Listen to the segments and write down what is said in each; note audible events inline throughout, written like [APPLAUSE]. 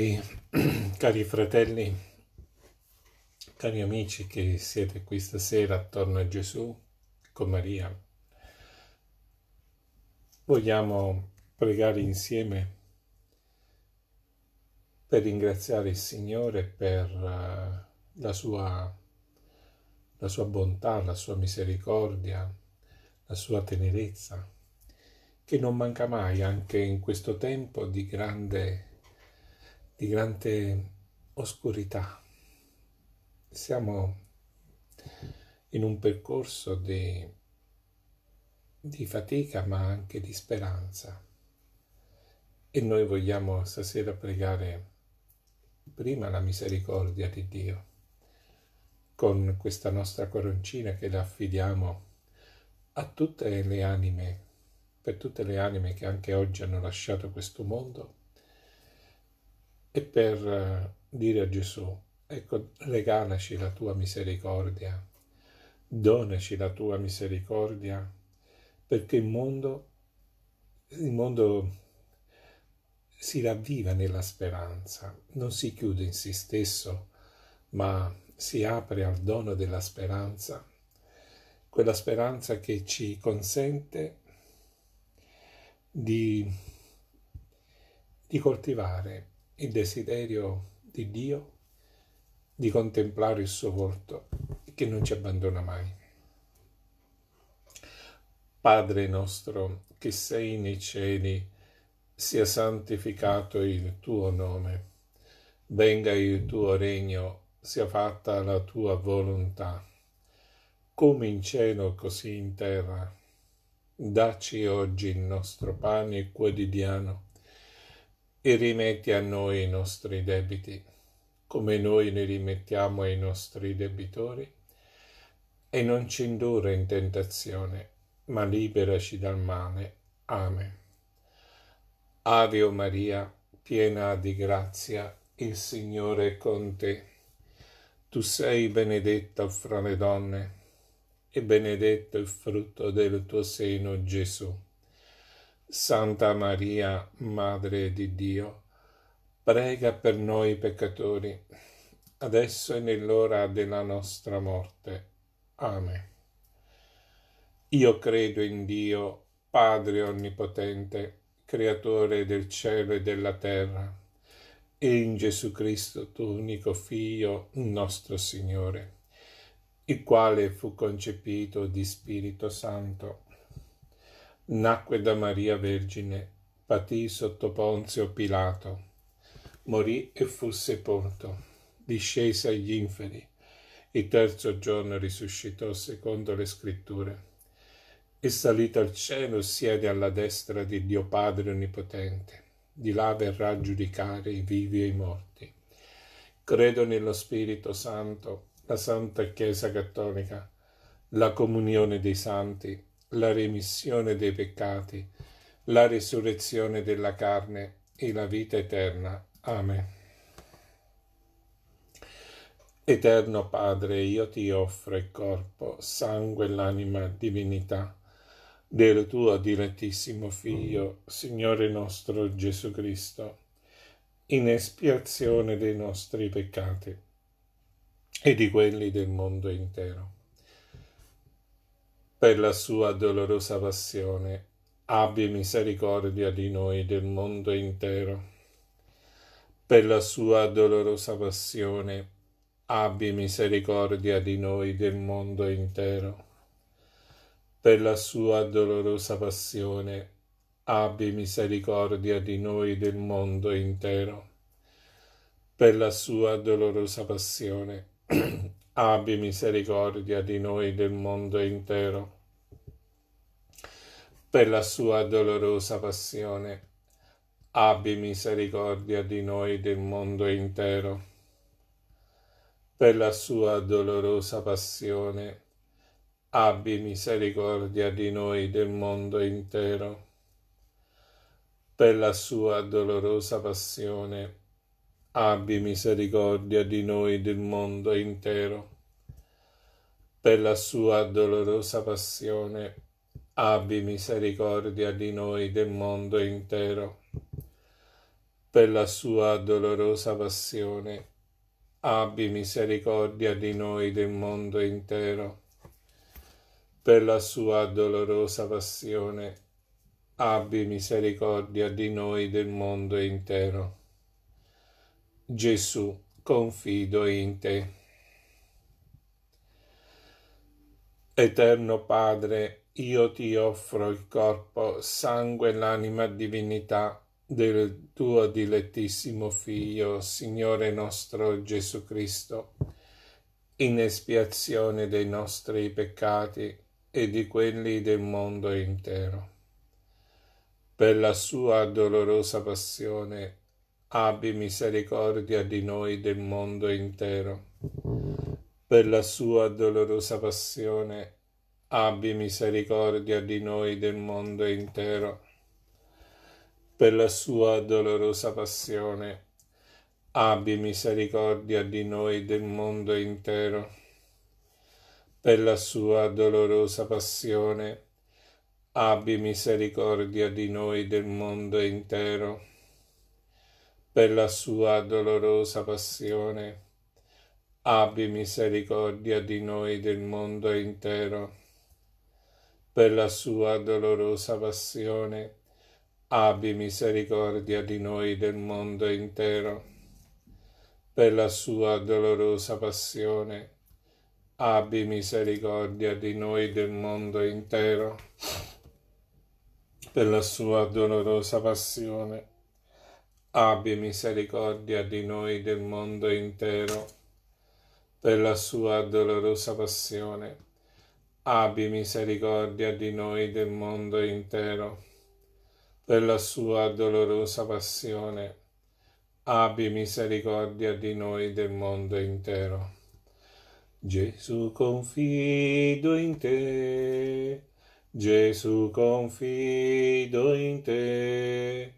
Cari, [CLEARS THROAT] cari, fratelli, cari amici che siete qui stasera attorno a Gesù con Maria, vogliamo pregare insieme per ringraziare il Signore per eh, la sua, la sua bontà, la sua misericordia, la sua tenerezza, che non manca mai anche in questo tempo di grande di grande oscurità. Siamo in un percorso di, di fatica ma anche di speranza. E noi vogliamo stasera pregare prima la misericordia di Dio con questa nostra coroncina che la affidiamo a tutte le anime, per tutte le anime che anche oggi hanno lasciato questo mondo e per eh, dire a Gesù, ecco, regalaci la tua misericordia, donaci la tua misericordia, perché il mondo, il mondo si ravviva nella speranza, non si chiude in se stesso, ma si apre al dono della speranza, quella speranza che ci consente di, di coltivare il desiderio di Dio di contemplare il suo volto che non ci abbandona mai. Padre nostro che sei nei cieli, sia santificato il tuo nome, venga il tuo regno, sia fatta la tua volontà, come in cielo così in terra. Dacci oggi il nostro pane quotidiano e rimetti a noi i nostri debiti, come noi ne rimettiamo ai nostri debitori, e non ci indurre in tentazione, ma liberaci dal male. Amen. Ave o Maria, piena di grazia, il Signore è con te. Tu sei benedetta fra le donne, e benedetto il frutto del tuo seno, Gesù. Santa Maria, Madre di Dio, prega per noi peccatori, adesso e nell'ora della nostra morte. Amen. Io credo in Dio, Padre Onnipotente, Creatore del cielo e della terra, e in Gesù Cristo, tuo unico Figlio, nostro Signore, il quale fu concepito di Spirito Santo nacque da Maria Vergine, patì sotto Ponzio Pilato, morì e fu sepolto, discese agli inferi, il terzo giorno risuscitò secondo le scritture, e salito al cielo siede alla destra di Dio Padre Onnipotente, di là verrà a giudicare i vivi e i morti. Credo nello Spirito Santo, la Santa Chiesa Cattolica, la comunione dei santi, la remissione dei peccati, la resurrezione della carne e la vita eterna. Amen. Eterno Padre, io ti offro il corpo, sangue e l'anima, divinità del tuo direttissimo Figlio, Signore nostro Gesù Cristo, in espiazione dei nostri peccati e di quelli del mondo intero per la sua dolorosa passione, abbi misericordia di noi del mondo intero. Per la sua dolorosa passione, abbi misericordia di noi del mondo intero. Per la sua dolorosa passione, abbi misericordia di noi del mondo intero. Per la sua dolorosa passione, [CLEARS THROAT] abbi misericordia di noi del mondo intero. Per la sua dolorosa passione, abbi misericordia di noi del mondo intero. Per la sua dolorosa passione, abbi misericordia di noi del mondo intero. Per la sua dolorosa passione, abbi misericordia di noi del mondo intero. Per la sua dolorosa passione, abbi misericordia di noi del mondo intero. Per la sua dolorosa passione, abbi misericordia di noi del mondo intero. Per la sua dolorosa passione, abbi misericordia di noi del mondo intero Gesù, confido in te. Eterno Padre, io ti offro il corpo, sangue e l'anima divinità del tuo dilettissimo Figlio, Signore nostro Gesù Cristo, in espiazione dei nostri peccati e di quelli del mondo intero. Per la sua dolorosa passione abbi misericordia di noi del mondo intero. Per la sua dolorosa passione, abbi misericordia di noi del mondo intero. Per la sua dolorosa passione, abbi misericordia di noi del mondo intero. Per la sua dolorosa passione, abbi misericordia di noi del mondo intero per la sua dolorosa passione, abbi misericordia di noi del mondo intero. Per la sua dolorosa passione, abbi misericordia di noi del mondo intero. Per la sua dolorosa passione, abbi misericordia di noi del mondo intero. Per la sua dolorosa passione, abbi misericordia di noi del mondo intero, per la sua dolorosa passione. Abbi misericordia di noi del mondo intero, per la sua dolorosa passione. Abbi misericordia di noi del mondo intero. Gesù confido in te, Gesù confido in te.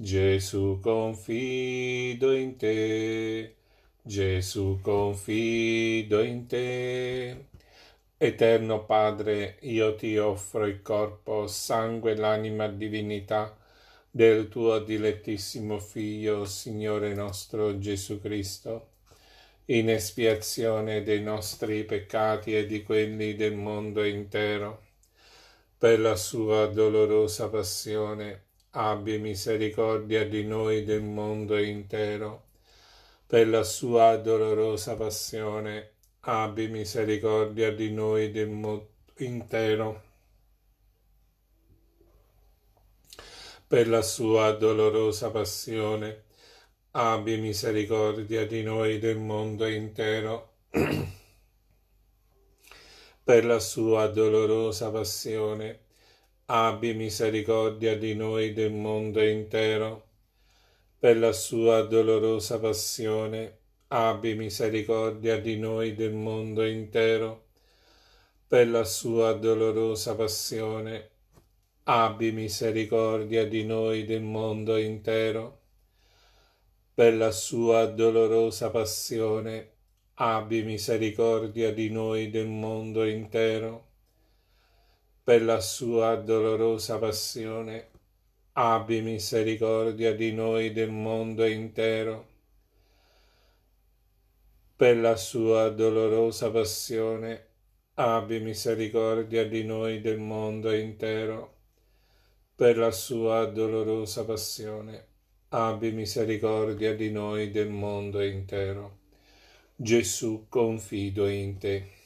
Gesù confido in te, Gesù confido in te. Eterno Padre, io ti offro il corpo, sangue, l'anima, divinità del tuo dilettissimo Figlio, Signore nostro Gesù Cristo, in espiazione dei nostri peccati e di quelli del mondo intero, per la sua dolorosa passione abbi misericordia di noi del mondo intero. Per la sua dolorosa passione, abbi misericordia di noi del mondo intero. Per la sua dolorosa passione, abbi misericordia di noi del mondo intero. [CLEARS THROAT] per la sua dolorosa passione, abbi misericordia di noi del mondo intero. Per la sua dolorosa passione, abbi misericordia di noi del mondo intero. Per la sua dolorosa passione, abbi misericordia di noi del mondo intero. Per la sua dolorosa passione, abbi misericordia di noi del mondo intero per la sua dolorosa passione, abbi misericordia di noi del mondo intero. Per la sua dolorosa passione, abbi misericordia di noi del mondo intero. Per la sua dolorosa passione, abbi misericordia di noi del mondo intero. Gesù, confido in te.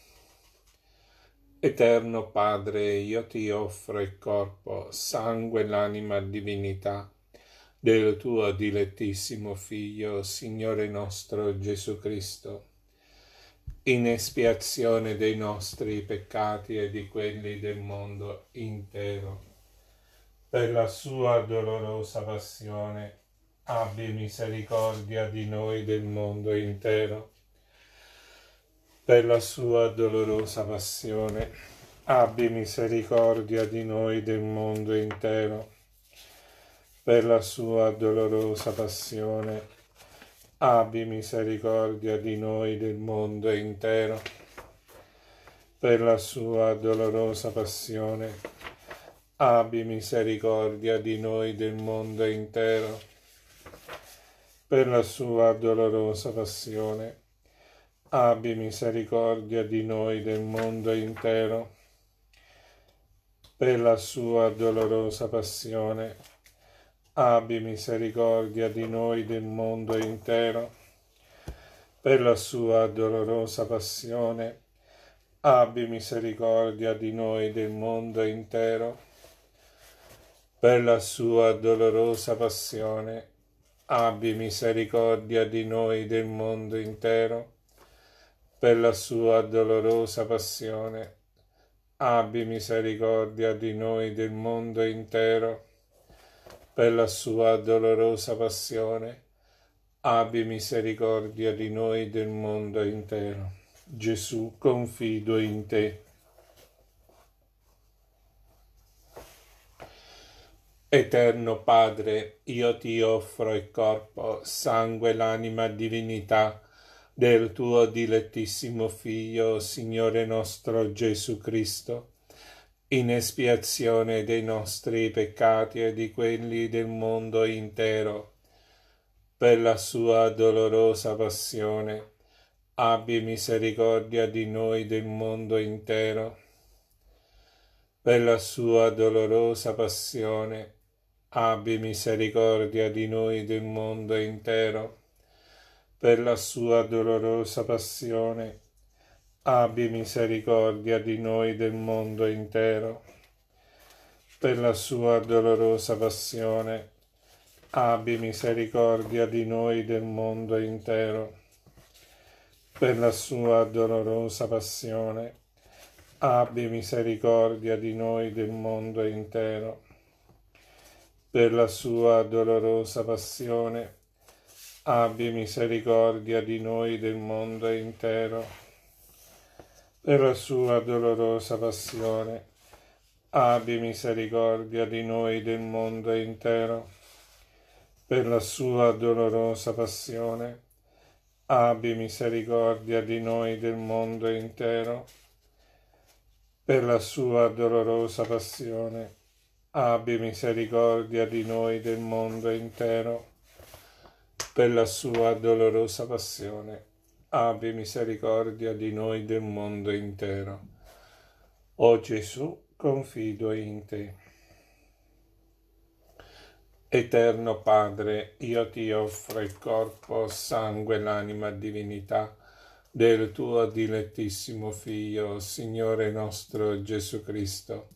Eterno Padre, io ti offro il corpo, sangue e l'anima divinità del tuo dilettissimo Figlio, Signore nostro Gesù Cristo, in espiazione dei nostri peccati e di quelli del mondo intero. Per la sua dolorosa passione, abbi misericordia di noi del mondo intero per la sua dolorosa passione, abbi misericordia di noi del mondo intero. Per la sua dolorosa passione, abbi misericordia di noi del mondo intero. Per la sua dolorosa passione, abbi misericordia di noi del mondo intero. Per la sua dolorosa passione, abbi misericordia di noi del mondo intero. Per la sua dolorosa passione, abbi misericordia di noi del mondo intero. Per la sua dolorosa passione, abbi misericordia di noi del mondo intero. Per la sua dolorosa passione, abbi misericordia di noi del mondo intero per la sua dolorosa passione, abbi misericordia di noi del mondo intero. Per la sua dolorosa passione, abbi misericordia di noi del mondo intero. Gesù, confido in te. Eterno Padre, io ti offro il corpo, sangue, l'anima, divinità del tuo dilettissimo Figlio, Signore nostro Gesù Cristo, in espiazione dei nostri peccati e di quelli del mondo intero. Per la sua dolorosa passione, abbi misericordia di noi del mondo intero. Per la sua dolorosa passione, abbi misericordia di noi del mondo intero per la sua dolorosa passione, abbi misericordia di noi del mondo intero. Per la sua dolorosa passione, abbi misericordia di noi del mondo intero. Per la sua dolorosa passione, abbi misericordia di noi del mondo intero. Per la sua dolorosa passione, abbi misericordia di noi del mondo intero. Per la sua dolorosa passione, abbi misericordia di noi del mondo intero. Per la sua dolorosa passione, abbi misericordia di noi del mondo intero. Per la sua dolorosa passione, abbi misericordia di noi del mondo intero per la sua dolorosa passione, abbi misericordia di noi del mondo intero. O Gesù, confido in te. Eterno Padre, io ti offro il corpo, sangue, l'anima, divinità del tuo dilettissimo Figlio, Signore nostro Gesù Cristo,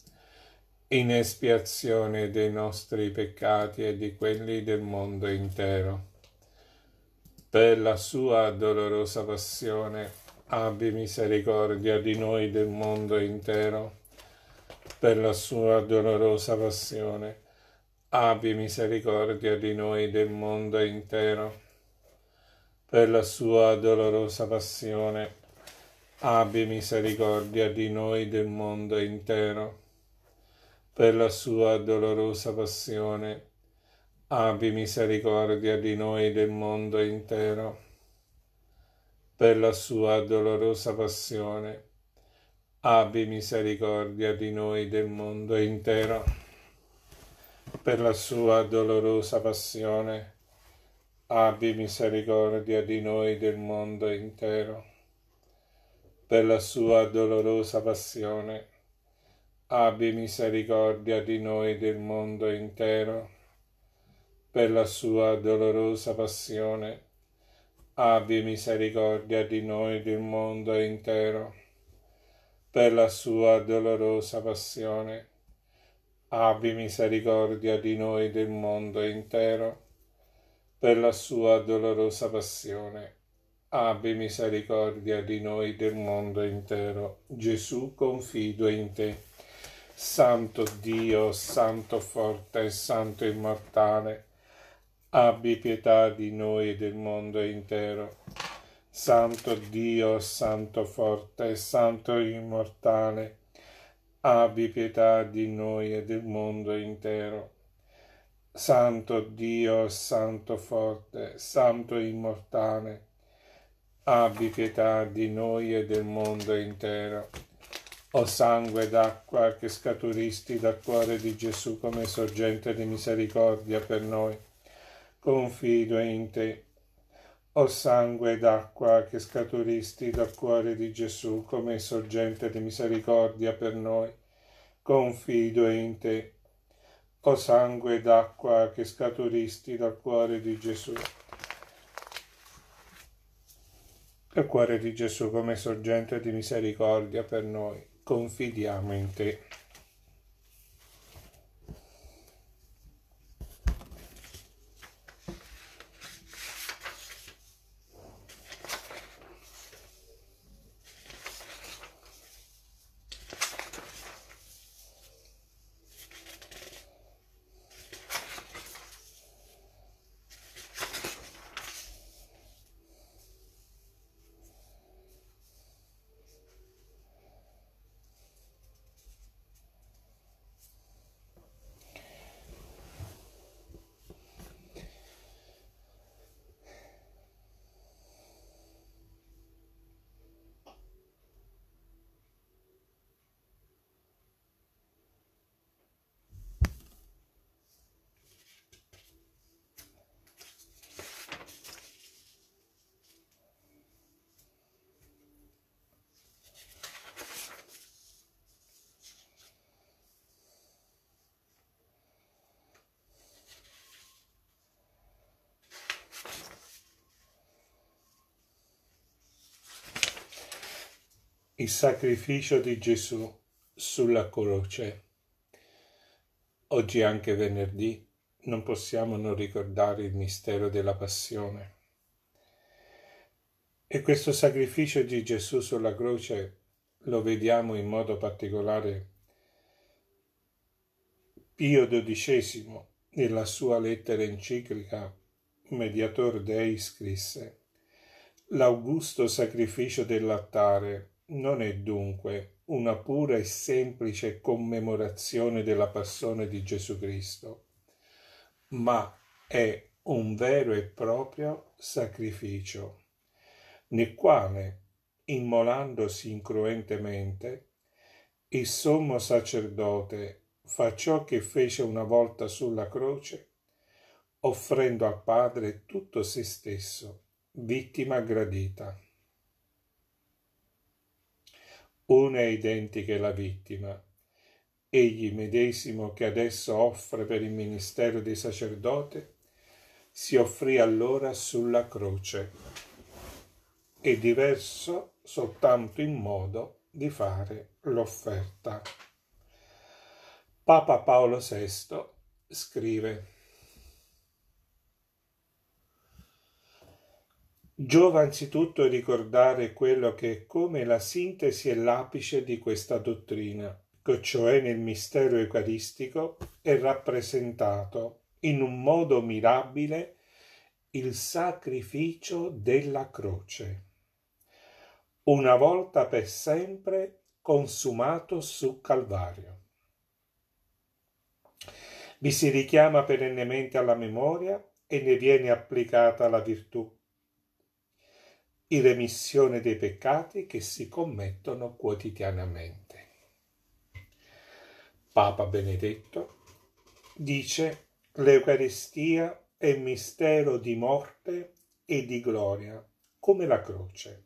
in espiazione dei nostri peccati e di quelli del mondo intero per la sua dolorosa passione, abbi misericordia di noi del mondo intero. Per la sua dolorosa passione, abbi misericordia di noi del mondo intero. Per la sua dolorosa passione, abbi misericordia di noi del mondo intero. Per la sua dolorosa passione, Abbi misericordia di noi del mondo intero. Per la sua dolorosa passione, abbi misericordia di noi del mondo intero. Per la sua dolorosa passione, abbi misericordia di noi del mondo intero. Per la sua dolorosa passione, abbi misericordia di noi del mondo intero per la sua dolorosa passione, Abbi misericordia di noi del mondo intero. Per la sua dolorosa passione, Abbi misericordia di noi del mondo intero. Per la sua dolorosa passione, Abbi misericordia di noi del mondo intero. Gesù, confido in te. Santo Dio, Santo forte e Santo immortale, abbi pietà di noi e del mondo intero. Santo Dio, Santo forte, Santo immortale, abbi pietà di noi e del mondo intero. Santo Dio, Santo forte, Santo immortale, abbi pietà di noi e del mondo intero. O sangue d'acqua che scaturisti dal cuore di Gesù come sorgente di misericordia per noi confido in te. O sangue d'acqua che scaturisti dal cuore di Gesù come sorgente di misericordia per noi, confido in te. O sangue d'acqua che scaturisti dal cuore di Gesù. Dal cuore di Gesù come sorgente di misericordia per noi, confidiamo in te. il sacrificio di Gesù sulla croce. Oggi anche venerdì non possiamo non ricordare il mistero della passione. E questo sacrificio di Gesù sulla croce lo vediamo in modo particolare Pio XII nella sua lettera enciclica Mediator Dei scrisse L'augusto sacrificio dell'altare non è dunque una pura e semplice commemorazione della passione di Gesù Cristo, ma è un vero e proprio sacrificio, nel quale, immolandosi incruentemente, il sommo sacerdote fa ciò che fece una volta sulla croce, offrendo al Padre tutto se stesso, vittima gradita. Una è identica la vittima. Egli medesimo che adesso offre per il ministero dei sacerdoti, si offrì allora sulla croce. È diverso soltanto in modo di fare l'offerta. Papa Paolo VI scrive Giova anzitutto ricordare quello che è come la sintesi e l'apice di questa dottrina, che cioè nel mistero eucaristico è rappresentato in un modo mirabile il sacrificio della croce, una volta per sempre consumato su Calvario. Vi si richiama perennemente alla memoria e ne viene applicata la virtù in remissione dei peccati che si commettono quotidianamente. Papa Benedetto dice l'Eucaristia è mistero di morte e di gloria, come la croce,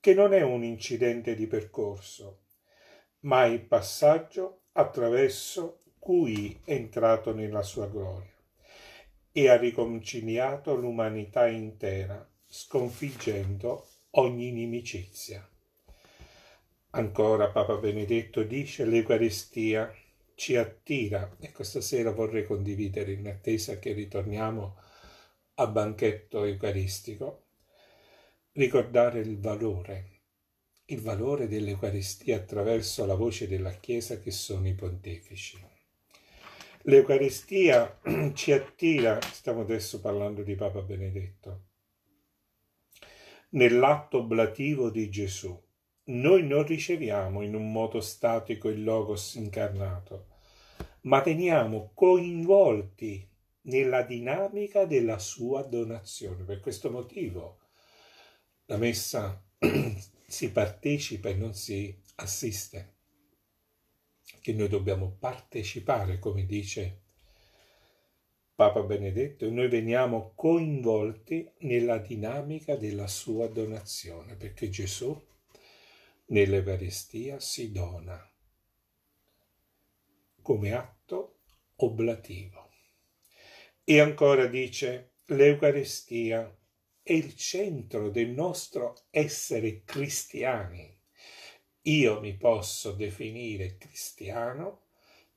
che non è un incidente di percorso, ma il passaggio attraverso cui è entrato nella sua gloria e ha riconciliato l'umanità intera sconfiggendo ogni inimicizia. Ancora Papa Benedetto dice l'Eucaristia ci attira e questa sera vorrei condividere in attesa che ritorniamo a banchetto eucaristico, ricordare il valore, il valore dell'Eucaristia attraverso la voce della Chiesa che sono i pontefici. L'Eucaristia [CLEARS THROAT] ci attira, stiamo adesso parlando di Papa Benedetto, nell'atto oblativo di Gesù. Noi non riceviamo in un modo statico il Logos incarnato, ma teniamo coinvolti nella dinamica della sua donazione. Per questo motivo la messa [CLEARS THROAT] si partecipa e non si assiste, che noi dobbiamo partecipare, come dice Papa Benedetto e noi veniamo coinvolti nella dinamica della sua donazione, perché Gesù nell'Evaristia si dona come atto oblativo. E ancora dice, l'Eucaristia è il centro del nostro essere cristiani. Io mi posso definire cristiano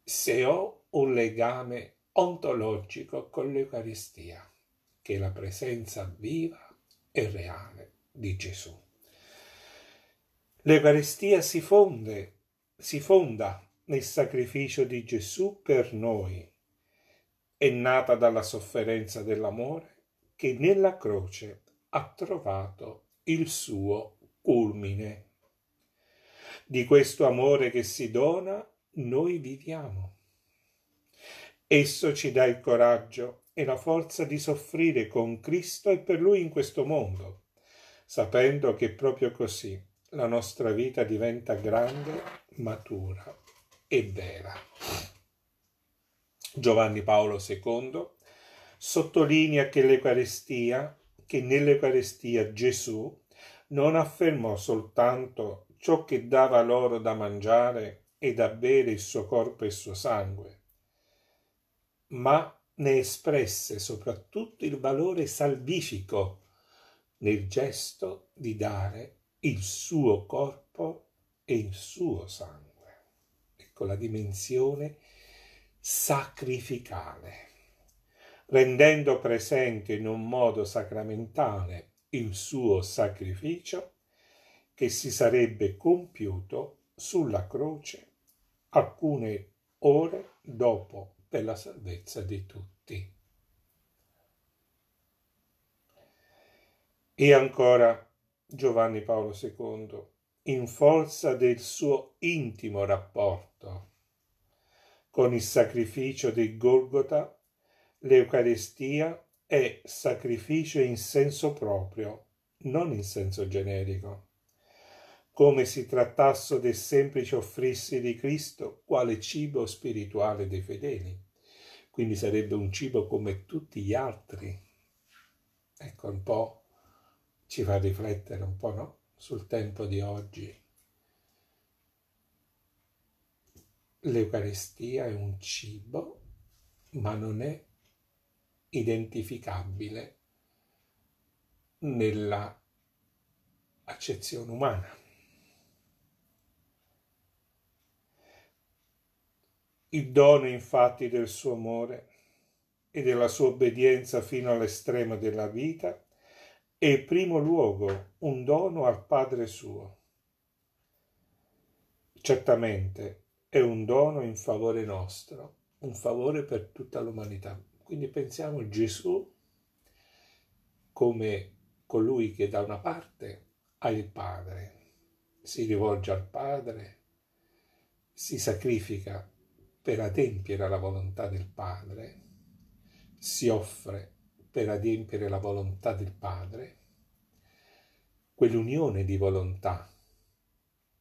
se ho un legame ontologico con l'Eucaristia, che è la presenza viva e reale di Gesù. L'Eucaristia si fonde, si fonda nel sacrificio di Gesù per noi. È nata dalla sofferenza dell'amore che nella croce ha trovato il suo culmine. Di questo amore che si dona noi viviamo. Esso ci dà il coraggio e la forza di soffrire con Cristo e per Lui in questo mondo, sapendo che proprio così la nostra vita diventa grande, matura e vera. Giovanni Paolo II sottolinea che l'Eucarestia, che nell'Eucarestia Gesù non affermò soltanto ciò che dava loro da mangiare e da bere il suo corpo e il suo sangue, ma ne espresse soprattutto il valore salvifico nel gesto di dare il suo corpo e il suo sangue. Ecco la dimensione sacrificale, rendendo presente in un modo sacramentale il suo sacrificio che si sarebbe compiuto sulla croce alcune ore dopo per la salvezza di tutti. E ancora Giovanni Paolo II, in forza del suo intimo rapporto con il sacrificio di Golgota, l'Eucaristia è sacrificio in senso proprio, non in senso generico, come si trattasse del semplice offrirsi di Cristo quale cibo spirituale dei fedeli quindi sarebbe un cibo come tutti gli altri. Ecco, un po' ci fa riflettere un po' no? sul tempo di oggi. L'Eucarestia è un cibo, ma non è identificabile nella accezione umana. Il dono infatti del suo amore e della sua obbedienza fino all'estremo della vita è in primo luogo un dono al Padre suo. Certamente è un dono in favore nostro, un favore per tutta l'umanità. Quindi pensiamo a Gesù come colui che da una parte ha il Padre, si rivolge al Padre, si sacrifica per adempiere alla volontà del Padre, si offre per adempiere la volontà del Padre, quell'unione di volontà,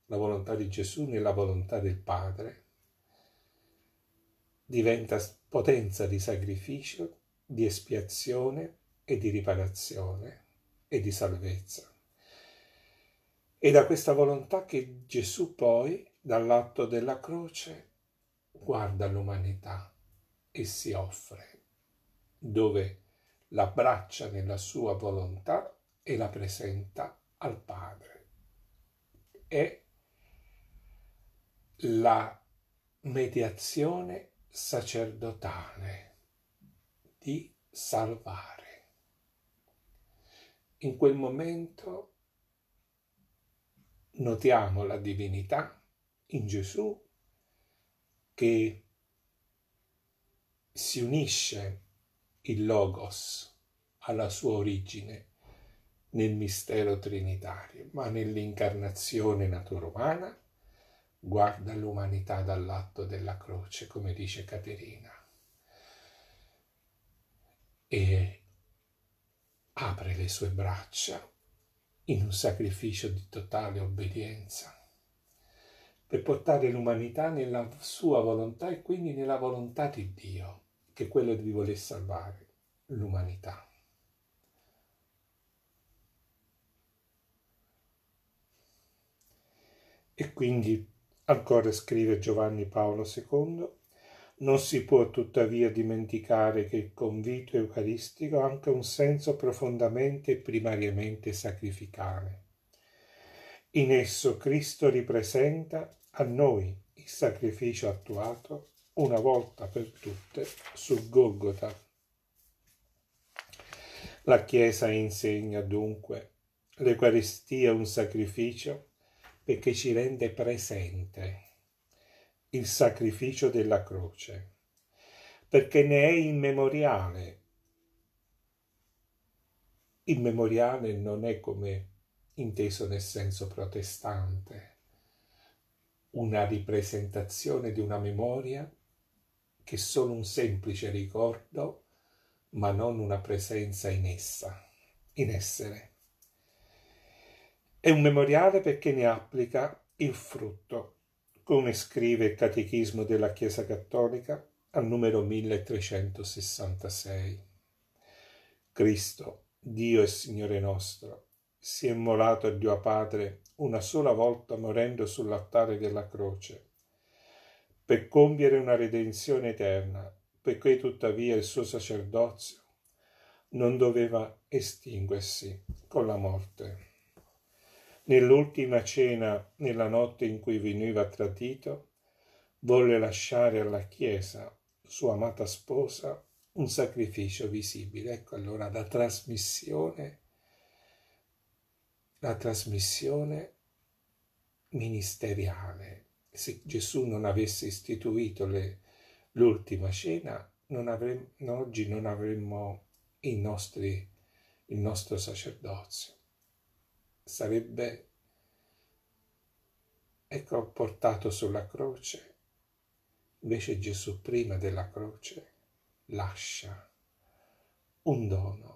la volontà di Gesù nella volontà del Padre, diventa potenza di sacrificio, di espiazione e di riparazione e di salvezza. E da questa volontà che Gesù poi, dall'atto della croce, guarda l'umanità e si offre, dove l'abbraccia nella sua volontà e la presenta al Padre. È la mediazione sacerdotale di salvare. In quel momento notiamo la divinità in Gesù che si unisce il Logos alla sua origine nel mistero trinitario, ma nell'incarnazione natura umana guarda l'umanità dall'atto della croce, come dice Caterina, e apre le sue braccia in un sacrificio di totale obbedienza per portare l'umanità nella sua volontà e quindi nella volontà di Dio, che è quello di voler salvare l'umanità. E quindi, ancora scrive Giovanni Paolo II, non si può tuttavia dimenticare che il convito eucaristico ha anche un senso profondamente e primariamente sacrificale. In esso Cristo ripresenta a noi il sacrificio attuato una volta per tutte su Gogota. La Chiesa insegna dunque l'Eucaristia un sacrificio perché ci rende presente il sacrificio della croce, perché ne è il memoriale. Il memoriale non è come inteso nel senso protestante, una ripresentazione di una memoria che è solo un semplice ricordo, ma non una presenza in essa, in essere. È un memoriale perché ne applica il frutto, come scrive il Catechismo della Chiesa Cattolica al numero 1366. Cristo, Dio e Signore nostro, si è immolato a Dio Padre una sola volta morendo sull'altare della croce, per compiere una redenzione eterna, perché tuttavia il suo sacerdozio non doveva estinguersi con la morte. Nell'ultima cena, nella notte in cui veniva tradito, volle lasciare alla Chiesa, sua amata sposa, un sacrificio visibile, ecco allora la trasmissione la trasmissione ministeriale. Se Gesù non avesse istituito le, l'ultima cena, non avremmo, oggi non avremmo nostri, il nostro sacerdozio. Sarebbe ecco portato sulla croce. Invece Gesù prima della croce lascia un dono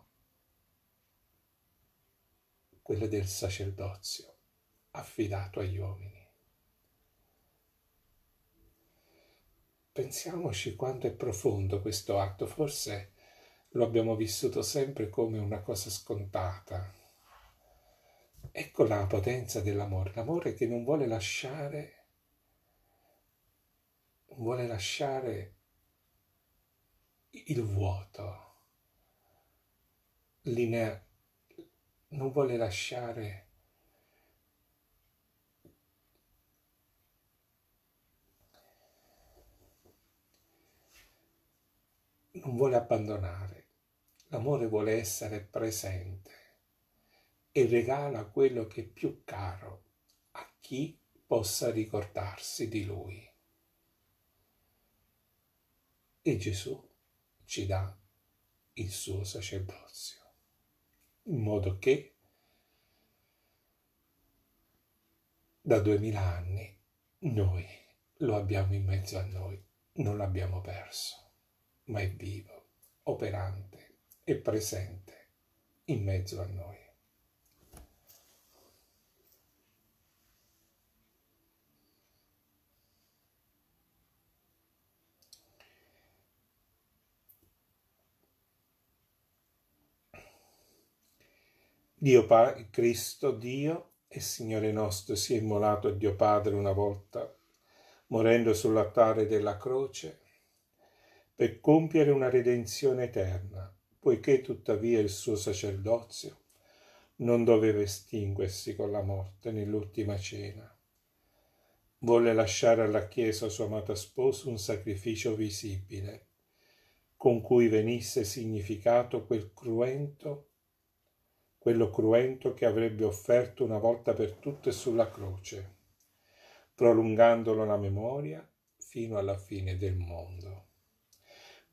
quelle del sacerdozio, affidato agli uomini. Pensiamoci quanto è profondo questo atto, forse lo abbiamo vissuto sempre come una cosa scontata. Ecco la potenza dell'amore, l'amore che non vuole lasciare, vuole lasciare il vuoto, l'inerzia non vuole lasciare non vuole abbandonare, l'amore vuole essere presente e regala quello che è più caro a chi possa ricordarsi di lui. E Gesù ci dà il suo sacerdozio in modo che da duemila anni noi lo abbiamo in mezzo a noi, non l'abbiamo perso, ma è vivo, operante e presente in mezzo a noi. Dio Padre, Cristo, Dio e Signore nostro, si è immolato a Dio Padre una volta, morendo sull'altare della croce, per compiere una redenzione eterna, poiché tuttavia il suo sacerdozio non doveva estinguersi con la morte nell'ultima cena. Volle lasciare alla Chiesa sua amata sposa un sacrificio visibile, con cui venisse significato quel cruento quello cruento che avrebbe offerto una volta per tutte sulla croce, prolungandolo la memoria fino alla fine del mondo.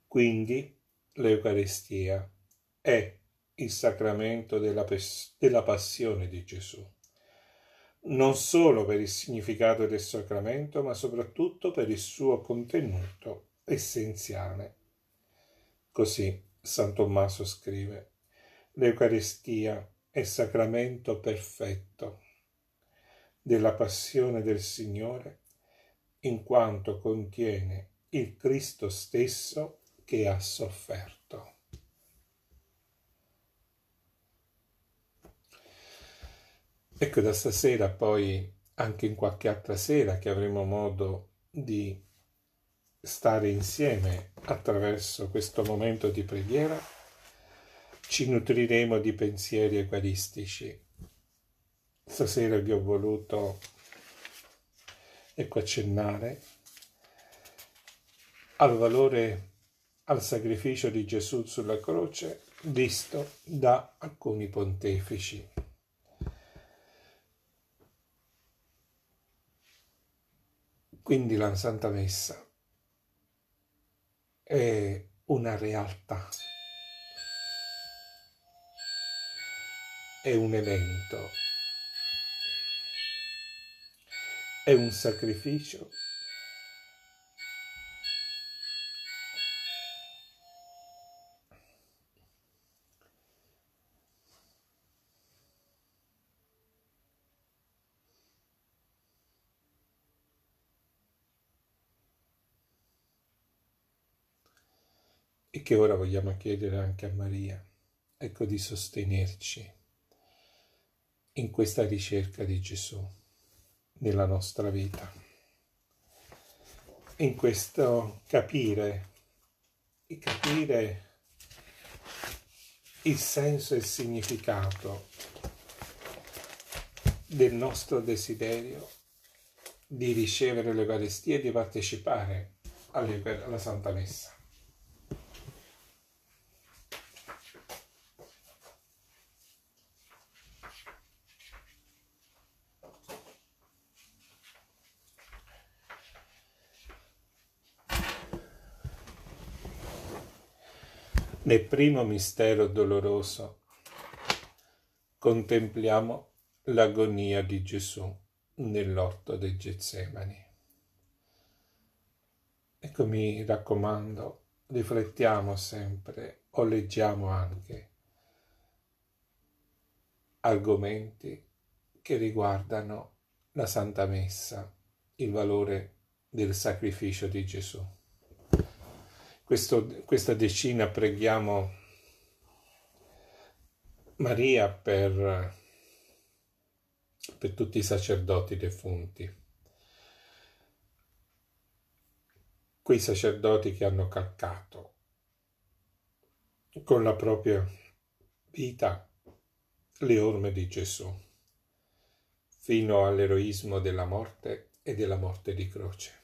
Quindi l'Eucaristia è il sacramento della, della passione di Gesù non solo per il significato del sacramento, ma soprattutto per il suo contenuto essenziale. Così San Tommaso scrive. L'Eucaristia è sacramento perfetto della passione del Signore, in quanto contiene il Cristo stesso che ha sofferto. Ecco, da stasera poi, anche in qualche altra sera che avremo modo di stare insieme attraverso questo momento di preghiera, ci nutriremo di pensieri eucaristici. Stasera vi ho voluto ecco, accennare al valore, al sacrificio di Gesù sulla croce visto da alcuni pontefici. Quindi la Santa Messa è una realtà. è un evento, è un sacrificio. e che ora vogliamo chiedere anche a Maria, ecco di sostenerci in questa ricerca di Gesù nella nostra vita, in questo capire, capire il senso e il significato del nostro desiderio di ricevere l'Eucaristia e di partecipare alla Santa Messa. Nel primo mistero doloroso contempliamo l'agonia di Gesù nell'orto dei Getsemani. Ecco, mi raccomando, riflettiamo sempre o leggiamo anche argomenti che riguardano la Santa Messa, il valore del sacrificio di Gesù. Questo, questa decina preghiamo Maria per, per tutti i sacerdoti defunti. quei sacerdoti che hanno calcato con la propria vita le orme di Gesù, fino all'eroismo della morte e della morte di croce.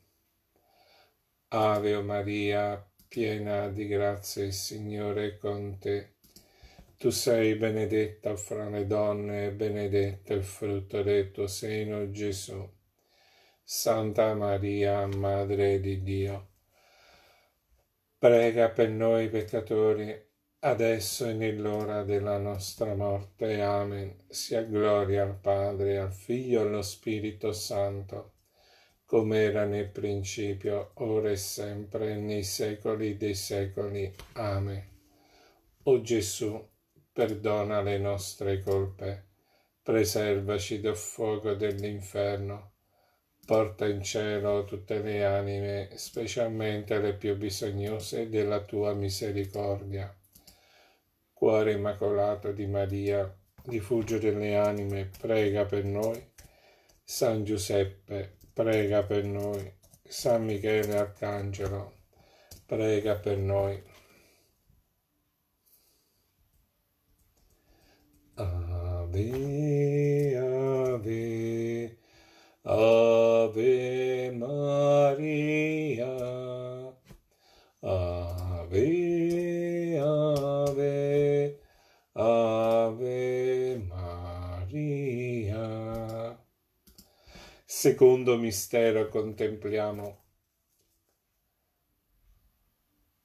Ave Maria, piena di grazie, il Signore è con te. Tu sei benedetta fra le donne, e benedetto il frutto del tuo seno, Gesù. Santa Maria, Madre di Dio, prega per noi peccatori, adesso e nell'ora della nostra morte. Amen. Sia gloria al Padre, al Figlio e allo Spirito Santo come era nel principio, ora e sempre, nei secoli dei secoli. Amen. O Gesù, perdona le nostre colpe, preservaci dal fuoco dell'inferno, porta in cielo tutte le anime, specialmente le più bisognose della tua misericordia. Cuore immacolato di Maria, rifugio delle anime, prega per noi. San Giuseppe, prega per noi. San Michele Arcangelo, prega per noi. Ave, ave, ave Maria. Secondo mistero contempliamo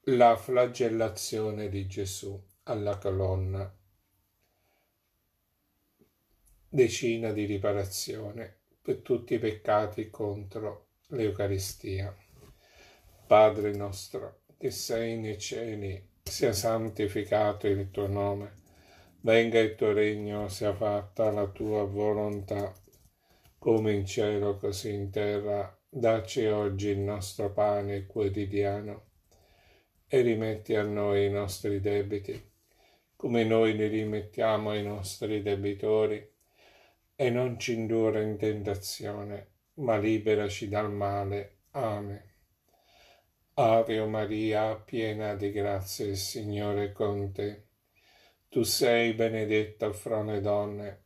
la flagellazione di Gesù alla colonna, decina di riparazione per tutti i peccati contro l'Eucaristia. Padre nostro, che sei nei cieli, sia santificato il tuo nome, venga il tuo regno, sia fatta la tua volontà come in cielo così in terra, dacci oggi il nostro pane quotidiano e rimetti a noi i nostri debiti, come noi li rimettiamo ai nostri debitori, e non ci indurre in tentazione, ma liberaci dal male. Amen. Ave Maria, piena di grazie, il Signore è con te. Tu sei benedetta fra le donne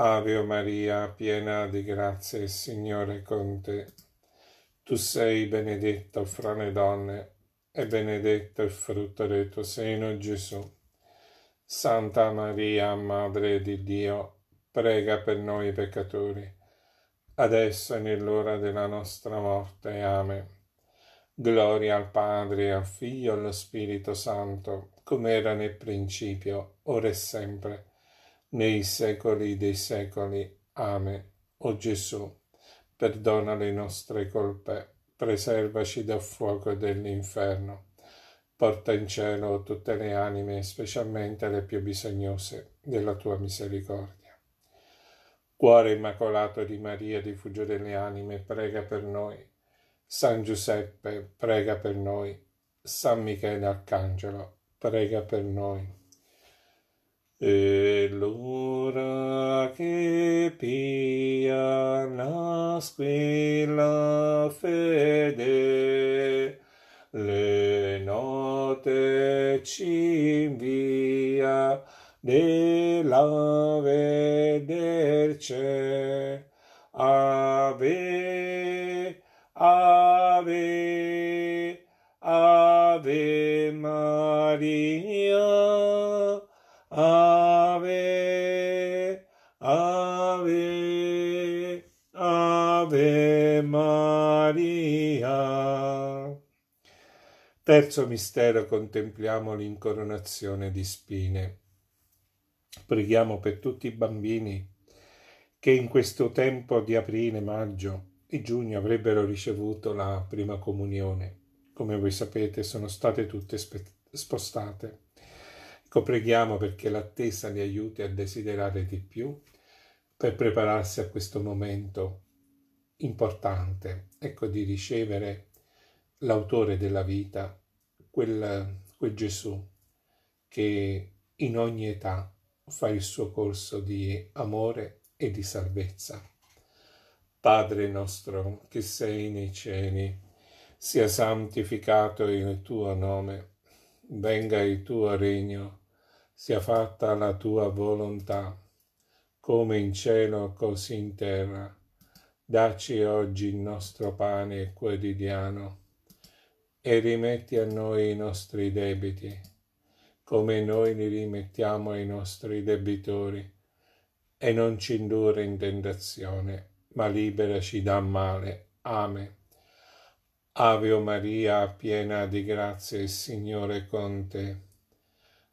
Ave Maria, piena di grazie, il Signore è con te. Tu sei benedetta fra le donne, e benedetto il frutto del tuo seno, Gesù. Santa Maria, Madre di Dio, prega per noi peccatori, adesso e nell'ora della nostra morte. Amen. Gloria al Padre, al Figlio e allo Spirito Santo, come era nel principio, ora e sempre nei secoli dei secoli. Amen. O Gesù, perdona le nostre colpe, preservaci dal fuoco dell'inferno. Porta in cielo tutte le anime, specialmente le più bisognose della tua misericordia. Cuore immacolato di Maria, rifugio delle anime, prega per noi. San Giuseppe, prega per noi. San Michele Arcangelo, prega per noi. E l'ora che pia nasque la fede, le note ci via della vederce. Ave, ave, ave Maria. Ave, Ave, Ave Maria. Terzo mistero, contempliamo l'incoronazione di spine. Preghiamo per tutti i bambini che in questo tempo di aprile, maggio e giugno avrebbero ricevuto la prima comunione. Come voi sapete sono state tutte spe- spostate. Ecco, preghiamo perché l'attesa li aiuti a desiderare di più per prepararsi a questo momento importante, ecco, di ricevere l'autore della vita, quel, quel Gesù che in ogni età fa il suo corso di amore e di salvezza. Padre nostro che sei nei cieli, sia santificato il tuo nome, venga il tuo regno sia fatta la tua volontà, come in cielo così in terra. Dacci oggi il nostro pane quotidiano e rimetti a noi i nostri debiti, come noi li rimettiamo ai nostri debitori, e non ci indurre in tentazione, ma liberaci da male. Amen. Ave Maria, piena di grazie, il Signore è con te.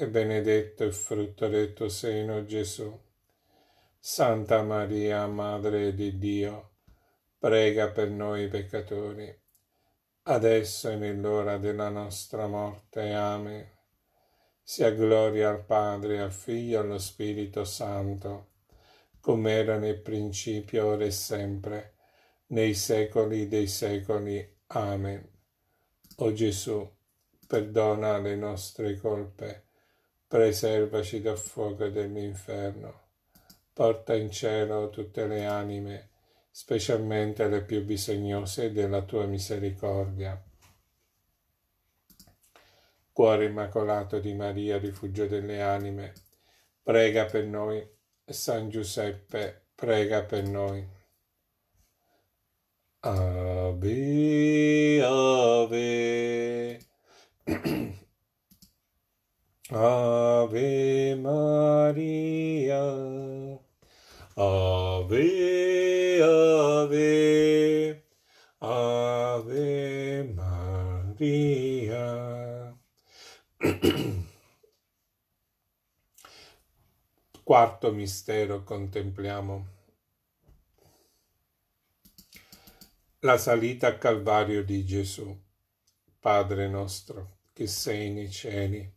e benedetto il frutto del tuo seno, Gesù. Santa Maria, Madre di Dio, prega per noi peccatori, adesso e nell'ora della nostra morte. Amen. Sia gloria al Padre, al Figlio e allo Spirito Santo, come era nel principio, ora e sempre, nei secoli dei secoli. Amen. O Gesù, perdona le nostre colpe preservaci dal fuoco dell'inferno. Porta in cielo tutte le anime, specialmente le più bisognose della tua misericordia. Cuore immacolato di Maria, rifugio delle anime, prega per noi. San Giuseppe, prega per noi. Ave, ave. [CLEARS THROAT] Ave Maria, Ave, Ave, Ave Maria. [CLEARS THROAT] Quarto mistero contempliamo. La salita al Calvario di Gesù, Padre nostro, che sei nei cieli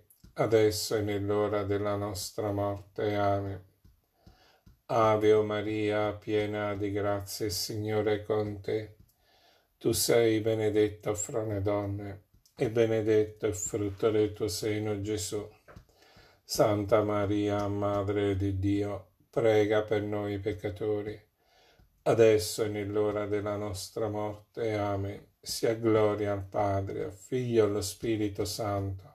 adesso e nell'ora della nostra morte. Amen. Ave o Maria, piena di grazie, Signore con te. Tu sei benedetta fra le donne, e benedetto il frutto del tuo seno, Gesù. Santa Maria, Madre di Dio, prega per noi peccatori, adesso e nell'ora della nostra morte. Amen. Sia gloria al Padre, al Figlio e allo Spirito Santo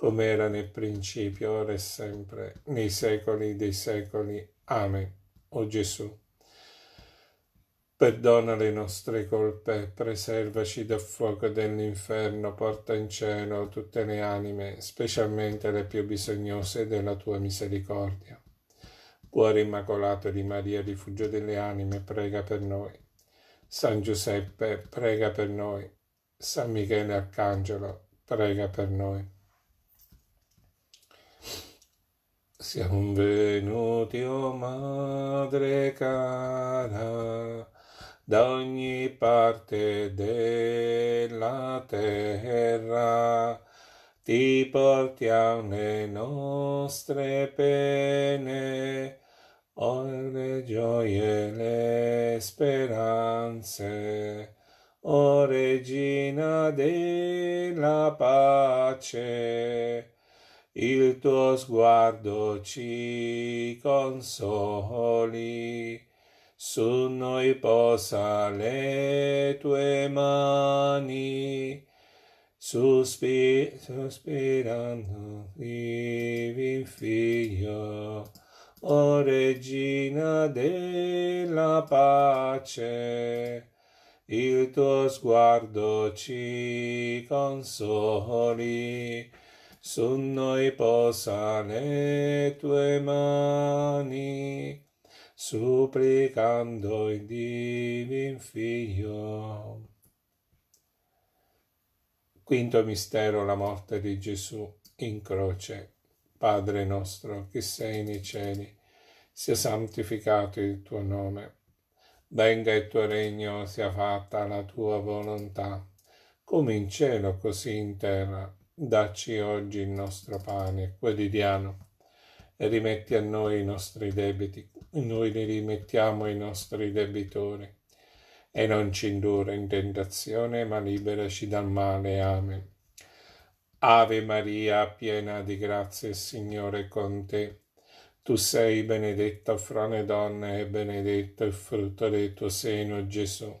come era nel principio, ora e sempre, nei secoli dei secoli. Amen. O Gesù, perdona le nostre colpe, preservaci dal fuoco dell'inferno, porta in cielo tutte le anime, specialmente le più bisognose della tua misericordia. Cuore immacolato di Maria, rifugio delle anime, prega per noi. San Giuseppe, prega per noi. San Michele Arcangelo, prega per noi. Siamo venuti, o oh madre cara, da ogni parte della terra, ti portiamo le nostre pene, o le gioie e le speranze, o regina della pace il tuo sguardo ci consoli, su noi posa le tue mani, Suspi- sospirando vivi figlio, o regina della pace, il tuo sguardo ci consoli, su noi posane tue mani, supplicando il divin figlio. Quinto mistero, la morte di Gesù in croce. Padre nostro che sei nei cieli, sia santificato il tuo nome. Venga il tuo regno, sia fatta la tua volontà, come in cielo così in terra. Dacci oggi il nostro pane quotidiano e rimetti a noi i nostri debiti, noi li rimettiamo ai nostri debitori. E non ci indurre in tentazione, ma liberaci dal male. Amen. Ave Maria, piena di grazia, il Signore è con te. Tu sei benedetta fra le donne e benedetto il frutto del tuo seno, Gesù.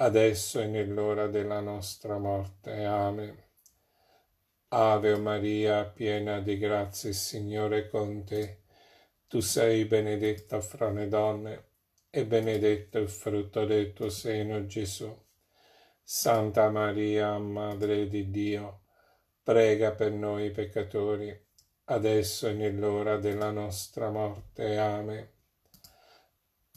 adesso e nell'ora della nostra morte. Amen. Ave Maria, piena di grazie, Signore con te. Tu sei benedetta fra le donne e benedetto il frutto del tuo seno, Gesù. Santa Maria, Madre di Dio, prega per noi peccatori, adesso e nell'ora della nostra morte. Amen.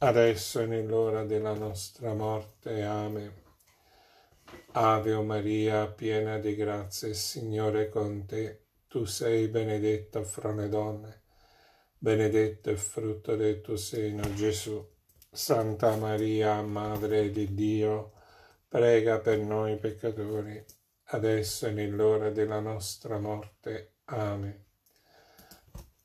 adesso e nell'ora della nostra morte. Amen. Ave o Maria, piena di grazie, Signore con te, tu sei benedetta fra le donne, benedetto è il frutto del tuo seno, Gesù. Santa Maria, Madre di Dio, prega per noi peccatori, adesso e nell'ora della nostra morte. Amen.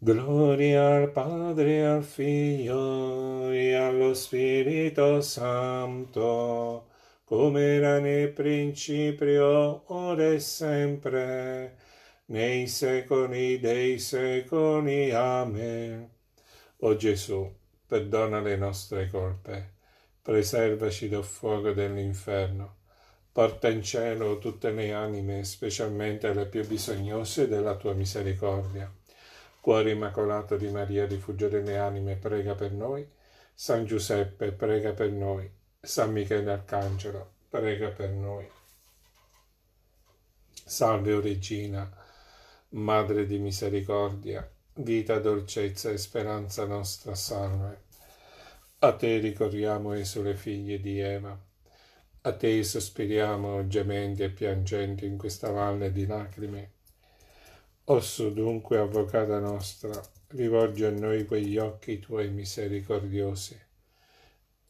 Gloria al Padre, al Figlio e allo Spirito Santo, come era nel principio, ora e sempre, nei secoli dei secoli. Amen. O Gesù, perdona le nostre colpe, preservaci dal fuoco dell'inferno, porta in cielo tutte le anime, specialmente le più bisognose della tua misericordia Cuore Immacolato di Maria, rifugio delle anime, prega per noi. San Giuseppe, prega per noi. San Michele Arcangelo, prega per noi. Salve o Regina, Madre di misericordia, vita, dolcezza e speranza nostra, salve. A te ricorriamo, esole figlie di Eva. A te sospiriamo, gementi e piangenti in questa valle di lacrime Osso dunque, Avvocata nostra, rivolgi a noi quegli occhi tuoi misericordiosi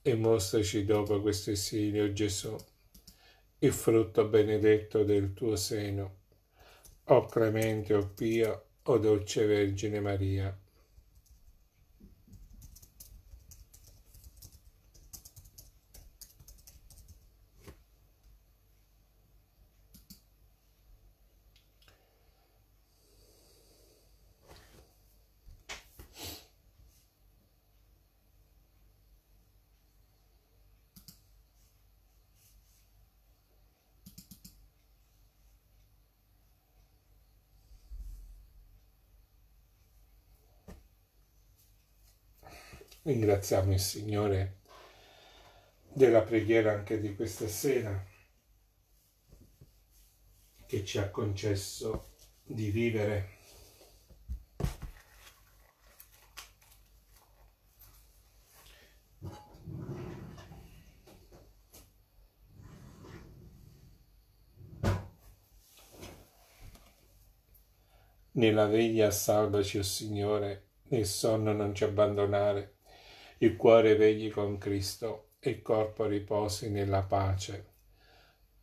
e mostraci dopo questo esilio, Gesù, il frutto benedetto del tuo seno. O clemente, o pia, o dolce Vergine Maria Ringraziamo il Signore della preghiera anche di questa sera che ci ha concesso di vivere. Nella veglia salvaci, o oh Signore, nel sonno non ci abbandonare il cuore vegli con Cristo e il corpo riposi nella pace.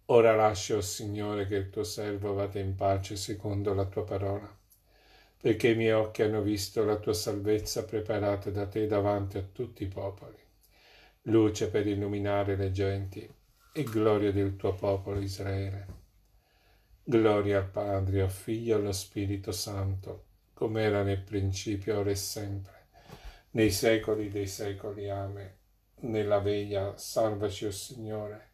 Ora lascia, o oh Signore, che il tuo servo vada in pace secondo la tua parola, perché i miei occhi hanno visto la tua salvezza preparata da te davanti a tutti i popoli, luce per illuminare le genti e gloria del tuo popolo Israele. Gloria al Padre, al Figlio e allo Spirito Santo, come era nel principio, ora e sempre nei secoli dei secoli. Amen. Nella veglia salvaci, o oh Signore,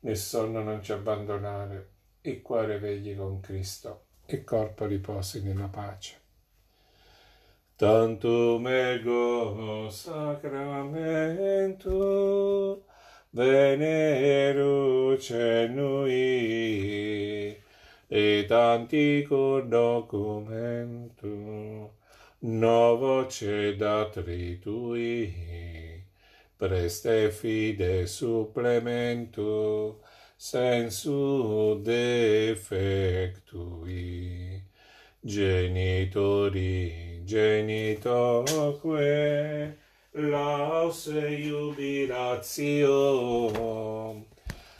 nel sonno non ci abbandonare, il cuore vegli con Cristo e corpo riposi nella pace. Tanto Tantum ego sacramentum veneruce e tanti antico documentum novo cedat vitui, preste fide supplementu, sensu defectui. Genitori, genitoque, laus iubiratio,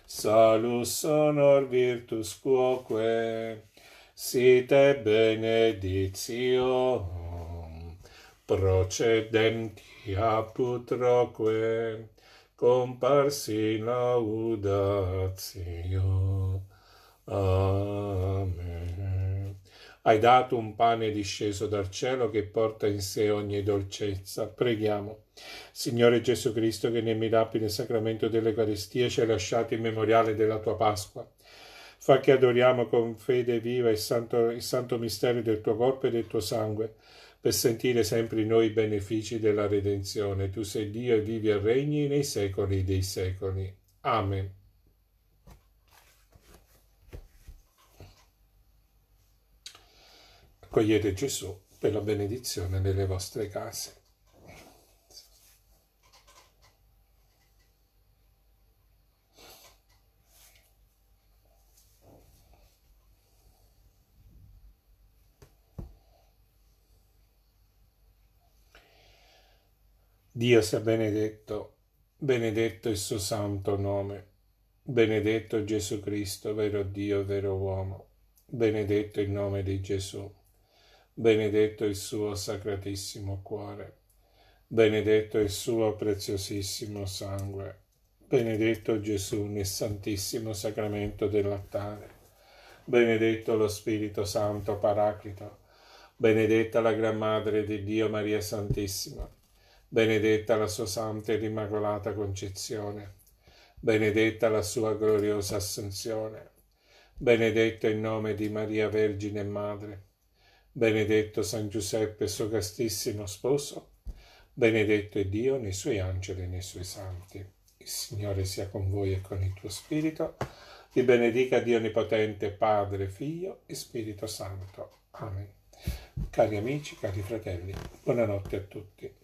salus sonor virtus quoque, sit benedictio. procedenti a putroque comparsi laudatio. Amen. Hai dato un pane disceso dal cielo che porta in sé ogni dolcezza. Preghiamo. Signore Gesù Cristo, che nel mirabile sacramento dell'Eucaristia ci hai lasciato il memoriale della tua Pasqua. Fa che adoriamo con fede viva il santo, il santo mistero del tuo corpo e del tuo sangue per sentire sempre in noi i benefici della redenzione. Tu sei Dio e vivi e regni nei secoli dei secoli. Amen. Accogliete Gesù per la benedizione nelle vostre case. Dio sia benedetto, benedetto il suo santo nome, benedetto Gesù Cristo, vero Dio, vero uomo, benedetto il nome di Gesù, benedetto il suo sacratissimo cuore, benedetto il suo preziosissimo sangue, benedetto Gesù nel santissimo sacramento dell'altare, benedetto lo Spirito Santo Paraclito, benedetta la Gran Madre di Dio Maria Santissima, benedetta la sua santa ed immacolata concezione, benedetta la sua gloriosa assunzione, benedetto il nome di Maria Vergine e Madre, benedetto San Giuseppe suo castissimo sposo, benedetto è Dio nei suoi angeli e nei suoi santi. Il Signore sia con voi e con il tuo spirito, ti benedica Dio Onnipotente, Padre, Figlio e Spirito Santo. Amen. Cari amici, cari fratelli, buonanotte a tutti.